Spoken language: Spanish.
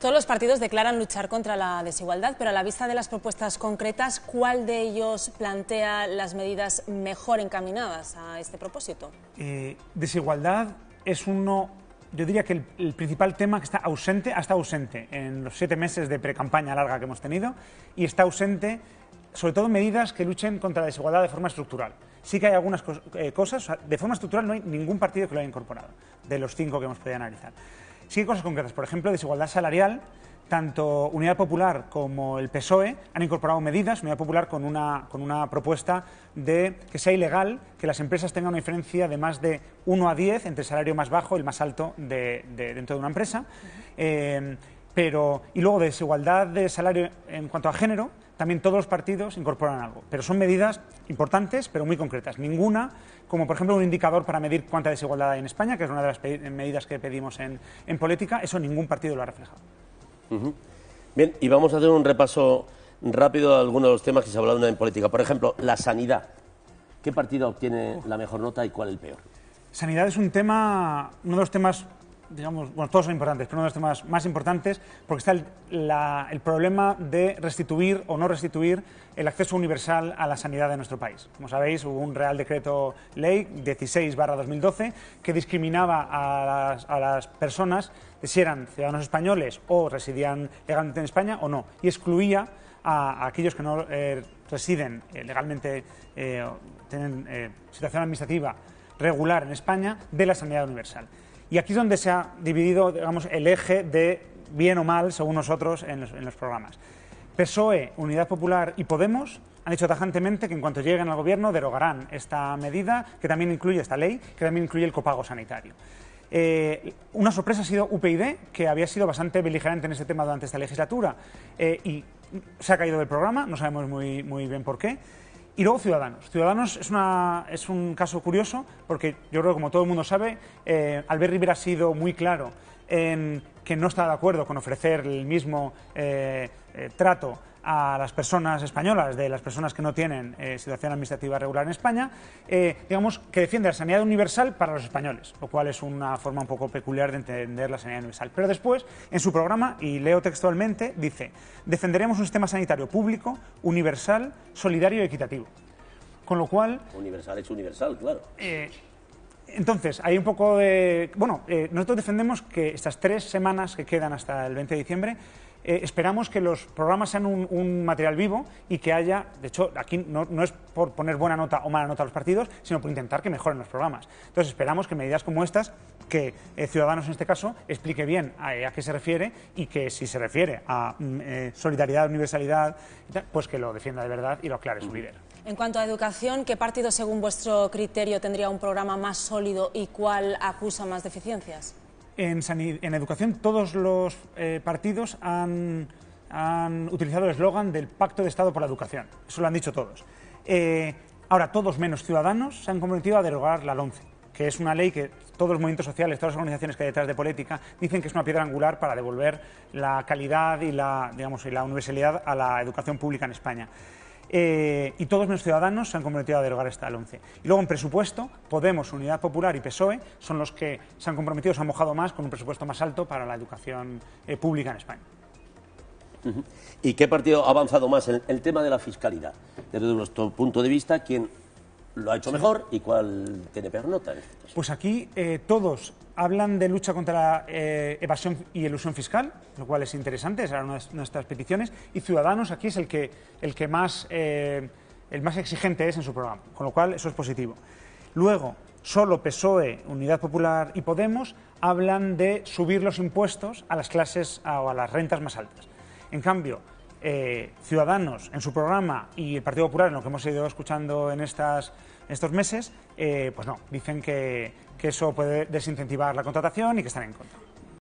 Todos los partidos declaran luchar contra la desigualdad, pero a la vista de las propuestas concretas, ¿cuál de ellos plantea las medidas mejor encaminadas a este propósito? Eh, desigualdad es uno, yo diría que el, principal tema que está ausente, ha estado ausente en los siete meses de pre-campaña larga que hemos tenido, y está ausente sobre todo medidas que luchen contra la desigualdad de forma estructural. Sí que hay algunas eh, cosas, de forma estructural no hay ningún partido que lo haya incorporado, de los cinco que hemos podido analizar. Sí hay cosas concretas, por ejemplo, desigualdad salarial, tanto Unidad Popular como el PSOE han incorporado medidas, Unidad Popular con una, con una propuesta de que sea ilegal que las empresas tengan una diferencia de más de 1 a 10 entre el salario más bajo y el más alto de, dentro de una empresa. Eh, pero, y luego desigualdad de salario en cuanto a género, también todos los partidos incorporan algo. Pero son medidas importantes, pero muy concretas. Ninguna, como por ejemplo un indicador para medir cuánta desigualdad hay en España, que es una de las medidas que pedimos en, política, eso ningún partido lo ha reflejado. Bien, y vamos a hacer un repaso rápido de algunos de los temas que se ha hablado en política. Por ejemplo, la sanidad. ¿Qué partido obtiene la mejor nota y cuál el peor? Sanidad es un tema, uno de los temas digamos, bueno, todos son importantes, pero uno de los temas más importantes, porque está el, problema de restituir o no restituir el acceso universal a la sanidad de nuestro país. Como sabéis, hubo un Real Decreto Ley 16-2012 que discriminaba a las, personas de si eran ciudadanos españoles o residían legalmente en España o no, y excluía a, aquellos que no eh, residen eh, legalmente, eh, tienen situación administrativa regular en España, de la sanidad universal. Y aquí es donde se ha dividido el eje de bien o mal, según nosotros, en los, programas. PSOE, Unidad Popular y Podemos han dicho tajantemente que en cuanto lleguen al gobierno derogarán esta medida, que también incluye esta ley, que también incluye el copago sanitario. Eh, una sorpresa ha sido UPyD, que había sido bastante beligerante en ese tema durante esta legislatura eh, y se ha caído del programa, no sabemos muy bien por qué. Y luego Ciudadanos. Ciudadanos es, una, es un caso curioso porque yo creo que como todo el mundo sabe, eh, Albert Rivera ha sido muy claro en que no está de acuerdo con ofrecer el mismo eh, eh, trato a las personas españolas, de las personas que no tienen eh, situación administrativa regular en España, eh, digamos que defiende la sanidad universal para los españoles, lo cual es una forma un poco peculiar de entender la sanidad universal. Pero después, en su programa, y leo textualmente, dice, defenderemos un sistema sanitario público, universal, solidario y equitativo. Con lo cual... Universal hecho universal, claro. entonces, hay un poco de... Bueno, nosotros defendemos que estas tres semanas que quedan hasta el 20 de diciembre eh, esperamos que los programas sean un, material vivo y que haya, de hecho, aquí no, es por poner buena nota o mala nota a los partidos, sino por intentar que mejoren los programas. Entonces, esperamos que medidas como estas, que eh, Ciudadanos en este caso explique bien eh, a, qué se refiere y que si se refiere a mm, solidaridad, universalidad, pues que lo defienda de verdad y lo aclare su líder. En cuanto a educación, ¿qué partido, según vuestro criterio, tendría un programa más sólido y cuál acusa más deficiencias? En, educación todos los eh, partidos han, utilizado el eslogan del Pacto de Estado por la Educación. Eso lo han dicho todos. Eh, ahora, todos menos ciudadanos se han comprometido a derogar la Lonce, que es una ley que todos los movimientos sociales, todas las organizaciones que hay detrás de política, dicen que es una piedra angular para devolver la calidad y la universalidad a la educación pública en España. Eh, y todos nuestros ciudadanos se han comprometido a derogar esta 11. Y luego en presupuesto, Podemos, Unidad Popular y PSOE son los que se han comprometido, se han mojado más con un presupuesto más alto para la educación eh, pública en España. ¿Y qué partido ha avanzado más en el tema de la fiscalidad? Desde nuestro punto de vista, ¿quién lo ha hecho mejor y cuál tiene peor nota? Pues aquí eh, todos hablan de lucha contra la eh, evasión y elusión fiscal, lo cual es interesante, de nuestras peticiones, y Ciudadanos aquí es el que, eh, el más, exigente es en su programa, con lo cual eso es positivo. Luego, solo PSOE, Unidad Popular y Podemos hablan de subir los impuestos a las clases o a las rentas más altas. En cambio, eh, Ciudadanos en su programa y el Partido Popular en lo que hemos ido escuchando en estas, estos meses, eh, pues no, dicen que, que eso puede desincentivar la contratación y que están en contra.